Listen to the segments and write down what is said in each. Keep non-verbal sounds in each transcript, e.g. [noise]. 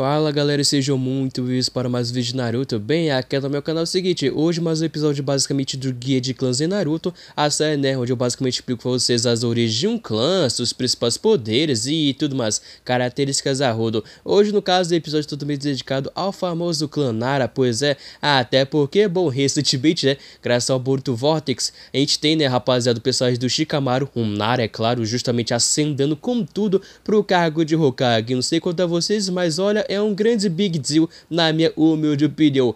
Fala galera, sejam muito bem-vindos para mais um vídeo de Naruto, bem aqui no é meu canal é o seguinte, hoje mais um episódio basicamente do Guia de Clãs em Naruto, a série né, onde eu basicamente explico para vocês as origens de um clã, seus principais poderes e tudo mais, características a rodo. Hoje no caso, o é episódio totalmente dedicado ao famoso clã Nara, pois é, até porque, bom, [laughs] recentemente né, graças ao Boruto Vortex, a gente tem né rapaziada, o personagem do Shikamaru, um Nara é claro, justamente ascendendo com tudo pro cargo de Hokage, não sei quanto a vocês, mas olha, é um grande big deal, na minha humilde opinião.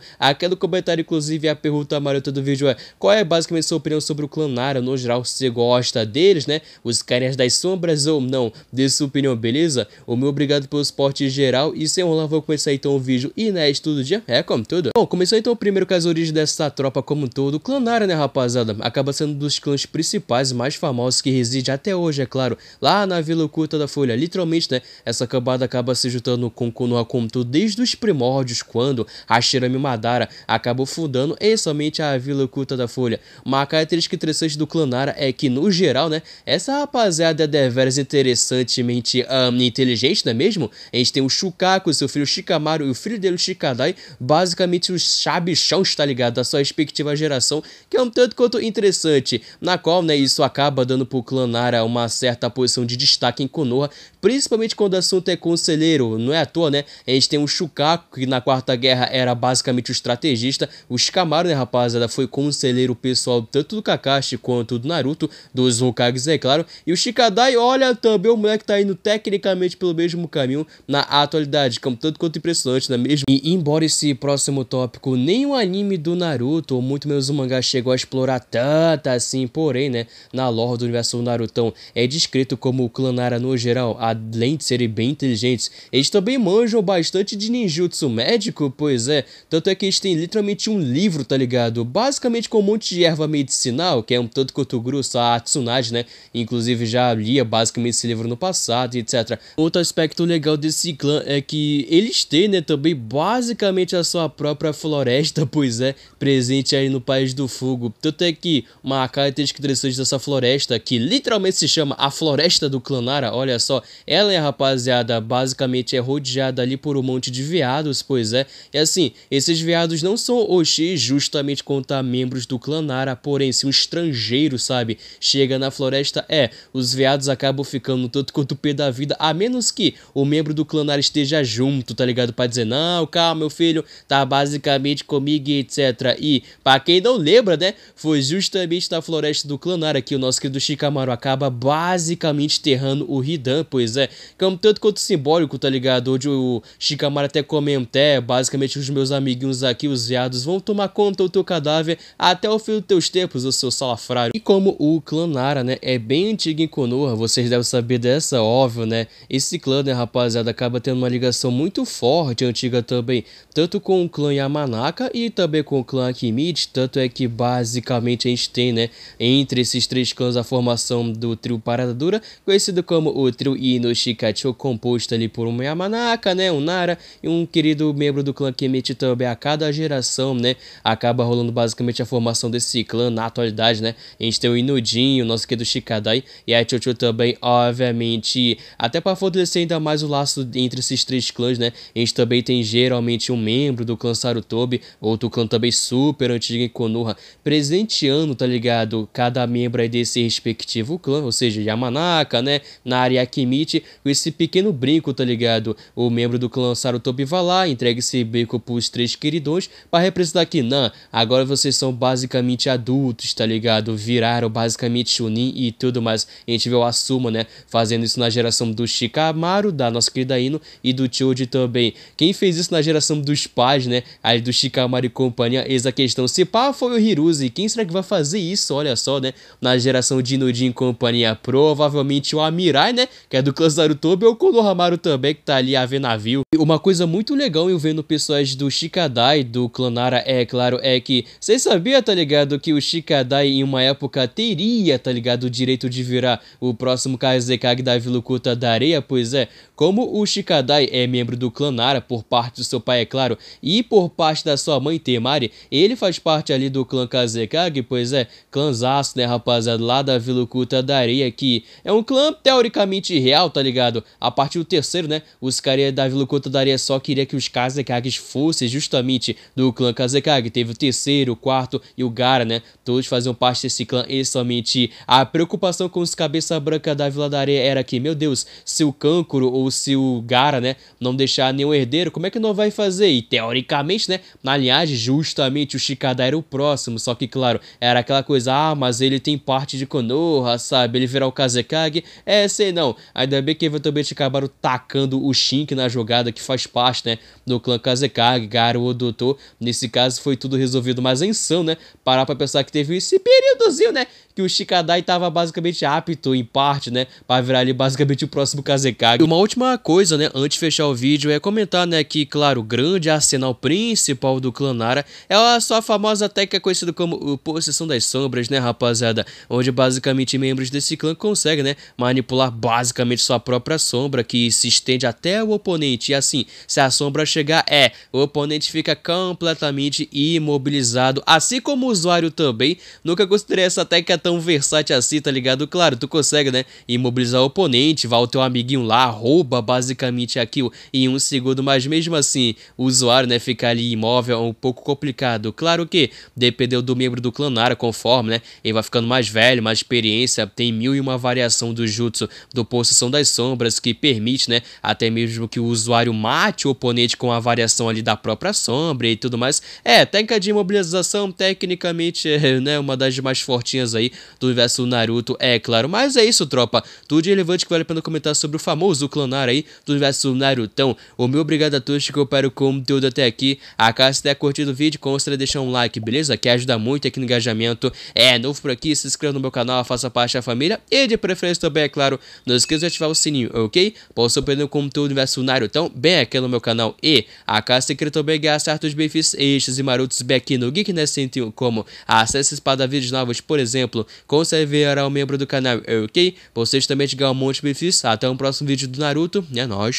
no comentário, inclusive, a pergunta marota do vídeo é: qual é basicamente sua opinião sobre o Nara. no geral? Você gosta deles, né? Os carinhas das sombras ou não? Dê sua opinião, beleza? O meu obrigado pelo suporte geral e sem rolar, vou começar então o vídeo inédito do dia. É, como tudo. Bom, começou então o primeiro caso origem dessa tropa como um todo. O Nara, né, rapaziada? Acaba sendo um dos clãs principais mais famosos que reside até hoje, é claro, lá na Vila Oculta da Folha. Literalmente, né? Essa camada acaba se juntando com o não a desde os primórdios, quando Hashirami Madara acabou fundando somente a Vila Oculta da Folha. Uma característica interessante do Nara é que, no geral, né, essa rapaziada é deveras interessantemente um, inteligente, não é mesmo? A gente tem o Shukaku, seu filho Shikamaru e o filho dele, Shikadai, basicamente os chabichões, está ligado? Da sua respectiva geração, que é um tanto quanto interessante, na qual, né, isso acaba dando pro Nara uma certa posição de destaque em Konoha, principalmente quando o assunto é conselheiro, não é à toa, né? A gente tem o Chucaco, que na Quarta Guerra era basicamente o estrategista. O Shikamaru, né, rapaziada, foi conselheiro pessoal tanto do Kakashi quanto do Naruto, dos Hokages, é claro. E o Shikadai, olha, também o moleque tá indo tecnicamente pelo mesmo caminho na atualidade, como tanto quanto impressionante, né mesmo? E embora esse próximo tópico, nem o anime do Naruto, ou muito menos o mangá, chegou a explorar tanto assim, porém, né, na lore do universo do Narutão, é descrito como o clanara no geral, além de serem bem inteligentes, eles também manjam manjam bastante de ninjutsu médico, pois é, tanto é que eles têm literalmente um livro, tá ligado? Basicamente com um monte de erva medicinal, que é um tanto quanto grosso, a Tsunade, né? Inclusive já lia basicamente esse livro no passado, etc. Outro aspecto legal desse clã é que eles têm, né, também basicamente a sua própria floresta, [laughs] pois é, presente aí no País do Fogo. Tanto é que uma característica interessante dessa floresta, que literalmente se chama a Floresta do Clanara, olha só, ela é, rapaziada, basicamente é rodeada ali por um monte de veados, pois é. E assim, esses veados não são Oxi justamente contra membros do Clanara, porém, se um estrangeiro, sabe, chega na floresta, é, os veados acabam ficando tanto quanto o pé da vida, a menos que o membro do Clanara esteja junto, tá ligado? Pra dizer, não, calma, meu filho, tá basicamente comigo etc. E, pra quem não lembra, né, foi justamente na floresta do Clanara que o nosso querido Shikamaru acaba basicamente terrando o Hidan, pois é, que é um tanto quanto simbólico, tá ligado? Onde o o Shikamaru até comenta, é, basicamente os meus amiguinhos aqui, os viados, vão tomar conta do teu cadáver até o fim dos teus tempos, o seu salafrário. E como o clã Nara, né, é bem antigo em Konoha, vocês devem saber dessa, óbvio, né, esse clã, né, rapaziada, acaba tendo uma ligação muito forte, antiga também, tanto com o clã Yamanaka e também com o clã Akimichi, tanto é que basicamente a gente tem, né, entre esses três clãs a formação do trio Parada Dura, conhecido como o trio Inoshikacho, composto ali por um Yamanaka, né, né? Um Nara e um querido membro do clã Kemeti também. A cada geração, né? Acaba rolando basicamente a formação desse clã na atualidade, né? A gente tem o Inudin, o nosso querido Shikadai e a Chocho também, obviamente. Até para fortalecer ainda mais o laço entre esses três clãs, né? A gente também tem geralmente um membro do clã Sarutobi, outro clã também super antigo em Konoha, presenteando, tá ligado? Cada membro aí desse respectivo clã, ou seja, Yamanaka, né? e área Akimichi, com esse pequeno brinco, tá ligado? O membro membro do clã Sarutobi vai lá, entregue esse beco pros três queridões para representar que, não, agora vocês são basicamente adultos, tá ligado? Viraram basicamente Chunin e tudo mais. A gente vê o Asuma, né, fazendo isso na geração do Shikamaru, da nossa querida Ino, e do Choji também. Quem fez isso na geração dos pais, né, aí do Shikamaru e companhia, eis a questão. Se pá foi o Hiruzi, quem será que vai fazer isso? Olha só, né, na geração de Inojin e companhia, provavelmente o Amirai, né, que é do clã Sarutobi, ou o Konohamaru também, que tá ali ver na uma coisa muito legal eu vendo pessoas do Shikadai, do Nara é claro, é que você sabia tá ligado, que o Shikadai em uma época teria, tá ligado, o direito de virar o próximo Kazekage da Vila da Areia? Pois é, como o Shikadai é membro do Nara por parte do seu pai, é claro, e por parte da sua mãe, Temari, ele faz parte ali do clã Kazekage, pois é, clãzaço, né, rapaziada, lá da Vila da Areia, que é um clã teoricamente real, tá ligado? A partir do terceiro, né, os caras é da Vila Lokoto Daria-só queria que os Kazekages fossem justamente do clã Kazekage. Teve o terceiro, o quarto e o Gara, né? Todos faziam parte desse clã e somente a preocupação com os cabeça branca da Vila da Areia era que, meu Deus, se o Kankuro ou se o Gara, né, não deixar nenhum herdeiro, como é que não vai fazer? E teoricamente, né, na linhagem, justamente o Shikada era o próximo, só que claro, era aquela coisa, ah, mas ele tem parte de Konoha, sabe, ele virar o Kazekage, é, sei não. Ainda bem que eventualmente acabaram tacando o Shink na jogada que faz parte, né, do clã Kazekage, Garu doutor Nesse caso foi tudo resolvido, mas é insano, né? Parar pra pensar que teve esse períodozinho, né? que o Shikadai estava basicamente apto, em parte, né, para virar ali basicamente o próximo Kazekage. E uma última coisa, né, antes de fechar o vídeo, é comentar, né, que, claro, o grande arsenal principal do clã Nara é a sua famosa técnica conhecida como Possessão das Sombras, né, rapaziada, onde basicamente membros desse clã conseguem, né, manipular basicamente sua própria sombra, que se estende até o oponente, e assim, se a sombra chegar, é, o oponente fica completamente imobilizado, assim como o usuário também, nunca considerei essa técnica tão versátil assim, tá ligado? Claro, tu consegue, né? Imobilizar o oponente, vai o teu amiguinho lá, rouba basicamente aquilo em um segundo, mas mesmo assim, o usuário, né, ficar ali imóvel é um pouco complicado. Claro que dependeu do membro do clanara, conforme, né? Ele vai ficando mais velho, mais experiência, tem mil e uma variação do jutsu do Possessão das Sombras que permite, né? Até mesmo que o usuário mate o oponente com a variação ali da própria sombra e tudo mais. É, técnica de imobilização, tecnicamente, é, [laughs] né? Uma das mais fortinhas aí do universo do Naruto, é claro. Mas é isso, tropa. Tudo relevante que vale a pena comentar sobre o famoso clonar aí do universo do Narutão. O meu obrigado a todos que acompanharam o conteúdo até aqui. A casa se der curtido o vídeo, considere deixar um like, beleza? Que ajuda muito aqui no engajamento. É novo por aqui, se inscreva no meu canal, faça parte da família. E de preferência também, é claro, não esqueça de ativar o sininho, ok? Posso perder o conteúdo do universo do Narutão bem aqui no meu canal. E a casa secreta também ganhar certos benefícios extras e marotos bem aqui no Geek Nest né? 101, como acesso espada vídeos novos, por exemplo, Paulo. Considere um membro do canal, ok? Vocês também te ganham um monte de benefícios. Até o próximo vídeo do Naruto. É nóis.